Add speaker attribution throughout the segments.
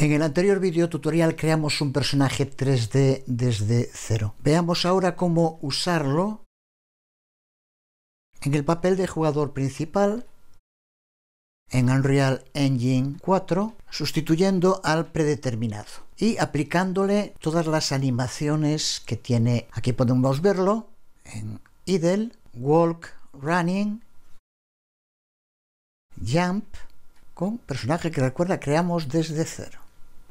Speaker 1: En el anterior video tutorial creamos un personaje 3D desde cero. Veamos ahora cómo usarlo en el papel de jugador principal en Unreal Engine 4 sustituyendo al predeterminado y aplicándole todas las animaciones que tiene. Aquí podemos verlo en Idle, Walk, Running, Jump, con personaje que recuerda creamos desde cero.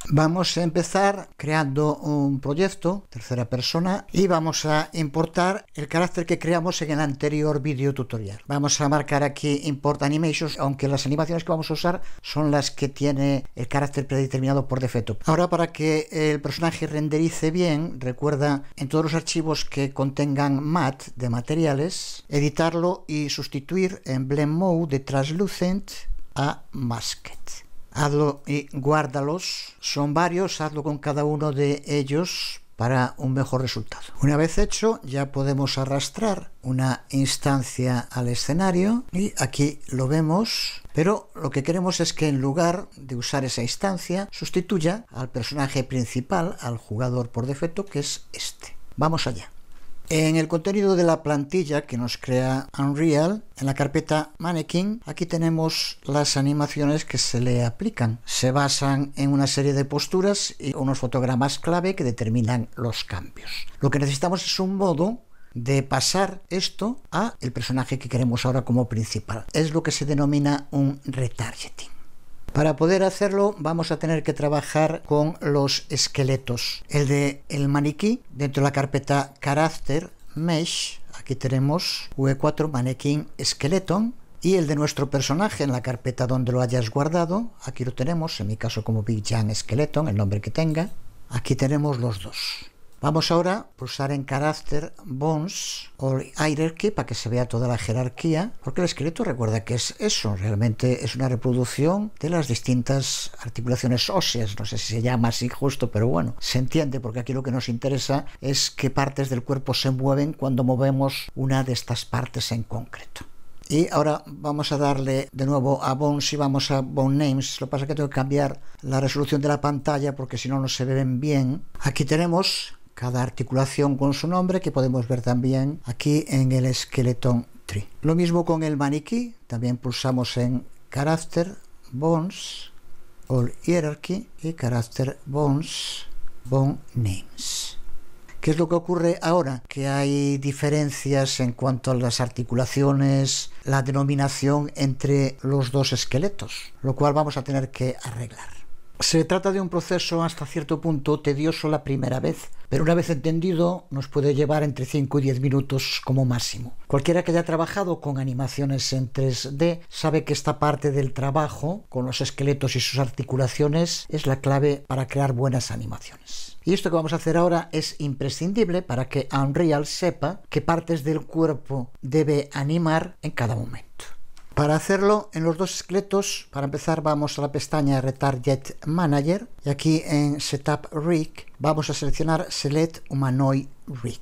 Speaker 1: Vamos a empezar creando un proyecto, tercera persona, y vamos a importar el carácter que creamos en el anterior video tutorial. Vamos a marcar aquí Import Animations, aunque las animaciones que vamos a usar son las que tiene el carácter predeterminado por defecto. Ahora, para que el personaje renderice bien, recuerda en todos los archivos que contengan MAT de materiales, editarlo y sustituir en Blend Mode de Translucent a Masked. Hazlo y guárdalos. Son varios, hazlo con cada uno de ellos para un mejor resultado. Una vez hecho, ya podemos arrastrar una instancia al escenario y aquí lo vemos, pero lo que queremos es que en lugar de usar esa instancia, sustituya al personaje principal, al jugador por defecto, que es este. Vamos allá. En el contenido de la plantilla que nos crea Unreal, en la carpeta Mannequin, aquí tenemos las animaciones que se le aplican. Se basan en una serie de posturas y unos fotogramas clave que determinan los cambios. Lo que necesitamos es un modo de pasar esto a el personaje que queremos ahora como principal. Es lo que se denomina un retargeting. Para poder hacerlo vamos a tener que trabajar con los esqueletos. El de el maniquí dentro de la carpeta carácter mesh, aquí tenemos v4 mannequin skeleton y el de nuestro personaje en la carpeta donde lo hayas guardado, aquí lo tenemos, en mi caso como Big Jan Skeleton, el nombre que tenga, aquí tenemos los dos. Vamos ahora a pulsar en carácter bones, o Hierarchy para que se vea toda la jerarquía, porque el esqueleto recuerda que es eso, realmente es una reproducción de las distintas articulaciones óseas, no sé si se llama así justo, pero bueno, se entiende porque aquí lo que nos interesa es qué partes del cuerpo se mueven cuando movemos una de estas partes en concreto. Y ahora vamos a darle de nuevo a Bones y vamos a Bone Names. Lo que pasa es que tengo que cambiar la resolución de la pantalla porque si no, no se ven bien. Aquí tenemos cada articulación con su nombre que podemos ver también aquí en el esqueleto tree. Lo mismo con el maniquí, también pulsamos en Character, bones, all hierarchy y Character, bones, bone names. ¿Qué es lo que ocurre ahora? Que hay diferencias en cuanto a las articulaciones, la denominación entre los dos esqueletos, lo cual vamos a tener que arreglar. Se trata de un proceso hasta cierto punto tedioso la primera vez, pero una vez entendido nos puede llevar entre 5 y 10 minutos como máximo. Cualquiera que haya trabajado con animaciones en 3D sabe que esta parte del trabajo con los esqueletos y sus articulaciones es la clave para crear buenas animaciones. Y esto que vamos a hacer ahora es imprescindible para que Unreal sepa qué partes del cuerpo debe animar en cada momento. Para hacerlo, en los dos esqueletos, para empezar vamos a la pestaña Retarget Manager y aquí en Setup Rig vamos a seleccionar Select Humanoid Rig.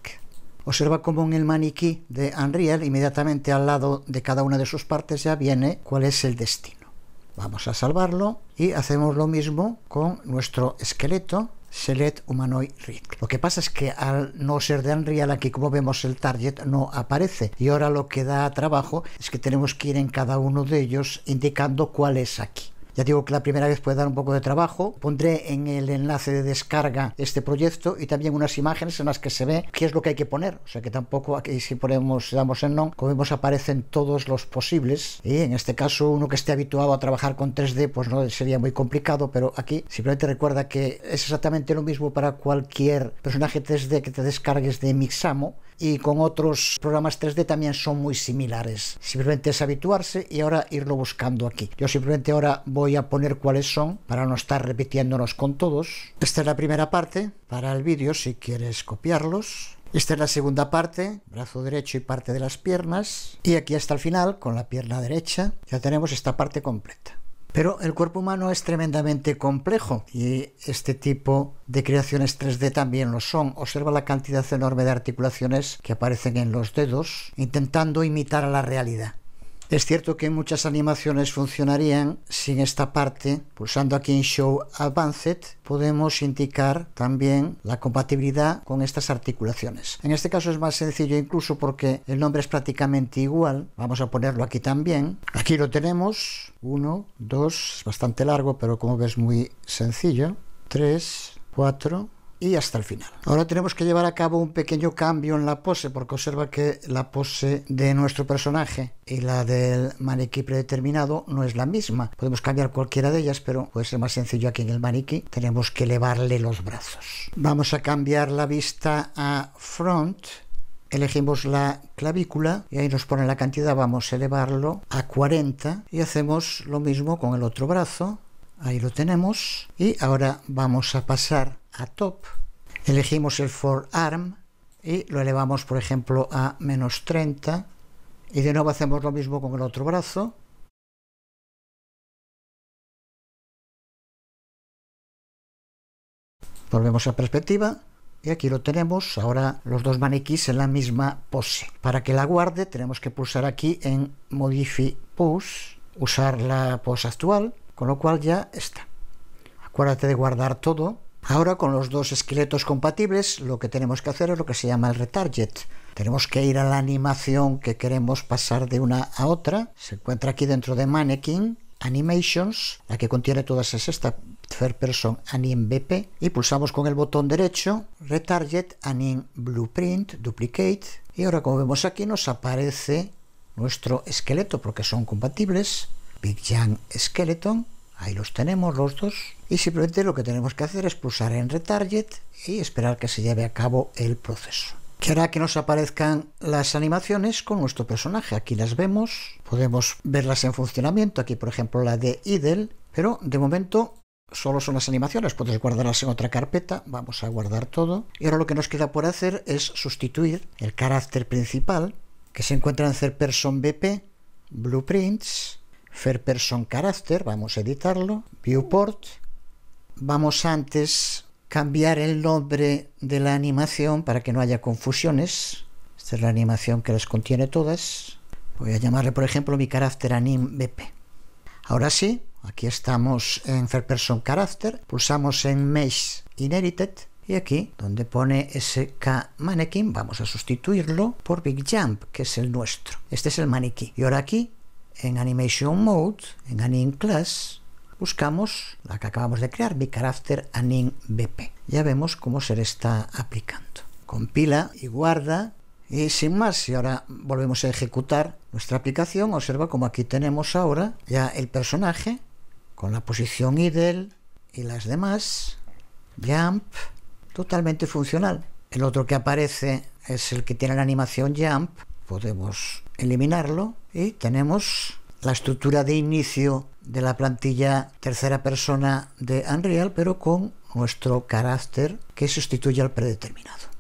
Speaker 1: Observa cómo en el maniquí de Unreal inmediatamente al lado de cada una de sus partes ya viene cuál es el destino. Vamos a salvarlo y hacemos lo mismo con nuestro esqueleto Select Humanoid Lo que pasa es que al no ser de Unreal, aquí como vemos el target no aparece. Y ahora lo que da trabajo es que tenemos que ir en cada uno de ellos indicando cuál es aquí. Ya digo que la primera vez puede dar un poco de trabajo. Pondré en el enlace de descarga este proyecto y también unas imágenes en las que se ve qué es lo que hay que poner. O sea que tampoco aquí si ponemos, damos en no como vemos aparecen todos los posibles. Y en este caso uno que esté habituado a trabajar con 3D pues no sería muy complicado, pero aquí simplemente recuerda que es exactamente lo mismo para cualquier personaje 3D que te descargues de Mixamo y con otros programas 3D también son muy similares. Simplemente es habituarse y ahora irlo buscando aquí. Yo simplemente ahora voy voy a poner cuáles son para no estar repitiéndonos con todos. Esta es la primera parte para el vídeo si quieres copiarlos. Esta es la segunda parte, brazo derecho y parte de las piernas. Y aquí hasta el final, con la pierna derecha, ya tenemos esta parte completa. Pero el cuerpo humano es tremendamente complejo y este tipo de creaciones 3D también lo son. Observa la cantidad enorme de articulaciones que aparecen en los dedos intentando imitar a la realidad. Es cierto que muchas animaciones funcionarían sin esta parte. Pulsando aquí en Show Advanced podemos indicar también la compatibilidad con estas articulaciones. En este caso es más sencillo incluso porque el nombre es prácticamente igual. Vamos a ponerlo aquí también. Aquí lo tenemos. 1, 2, es bastante largo pero como ves muy sencillo. 3, 4, y hasta el final. Ahora tenemos que llevar a cabo un pequeño cambio en la pose porque observa que la pose de nuestro personaje y la del maniquí predeterminado no es la misma. Podemos cambiar cualquiera de ellas, pero puede ser más sencillo aquí en el maniquí. Tenemos que elevarle los brazos. Vamos a cambiar la vista a front elegimos la clavícula y ahí nos pone la cantidad, vamos a elevarlo a 40 y hacemos lo mismo con el otro brazo, ahí lo tenemos y ahora vamos a pasar a top, elegimos el for arm y lo elevamos por ejemplo a menos 30 y de nuevo hacemos lo mismo con el otro brazo volvemos a perspectiva y aquí lo tenemos ahora los dos maniquís en la misma pose para que la guarde tenemos que pulsar aquí en modify pose usar la pose actual con lo cual ya está acuérdate de guardar todo Ahora con los dos esqueletos compatibles lo que tenemos que hacer es lo que se llama el retarget. Tenemos que ir a la animación que queremos pasar de una a otra. Se encuentra aquí dentro de Mannequin, Animations, la que contiene todas esas esta Third Person Anim BP y pulsamos con el botón derecho Retarget Anim Blueprint Duplicate y ahora como vemos aquí nos aparece nuestro esqueleto porque son compatibles Big Jang Skeleton Ahí los tenemos los dos. Y simplemente lo que tenemos que hacer es pulsar en Retarget y esperar que se lleve a cabo el proceso. Que hará que nos aparezcan las animaciones con nuestro personaje. Aquí las vemos, podemos verlas en funcionamiento. Aquí, por ejemplo, la de Idle, pero de momento solo son las animaciones, puedes guardarlas en otra carpeta, vamos a guardar todo. Y ahora lo que nos queda por hacer es sustituir el carácter principal que se encuentra en hacer Person BP, Blueprints, Fair Person Character, vamos a editarlo, Viewport. Vamos antes a cambiar el nombre de la animación para que no haya confusiones. Esta es la animación que las contiene todas. Voy a llamarle, por ejemplo, mi carácter anim BP. Ahora sí, aquí estamos en Fair Person Character, pulsamos en Mesh Inherited y aquí, donde pone SK Mannequin, vamos a sustituirlo por Big Jump, que es el nuestro. Este es el maniquí. Y ahora aquí en Animation Mode, en anim Class, buscamos la que acabamos de crear, character anim BP. Ya vemos cómo se le está aplicando. Compila y guarda. Y sin más, si ahora volvemos a ejecutar nuestra aplicación, observa como aquí tenemos ahora ya el personaje con la posición idle y las demás. Jump, totalmente funcional. El otro que aparece es el que tiene la animación jump. Podemos eliminarlo y ¿Eh? tenemos la estructura de inicio de la plantilla tercera persona de Unreal, pero con nuestro carácter que sustituye al predeterminado.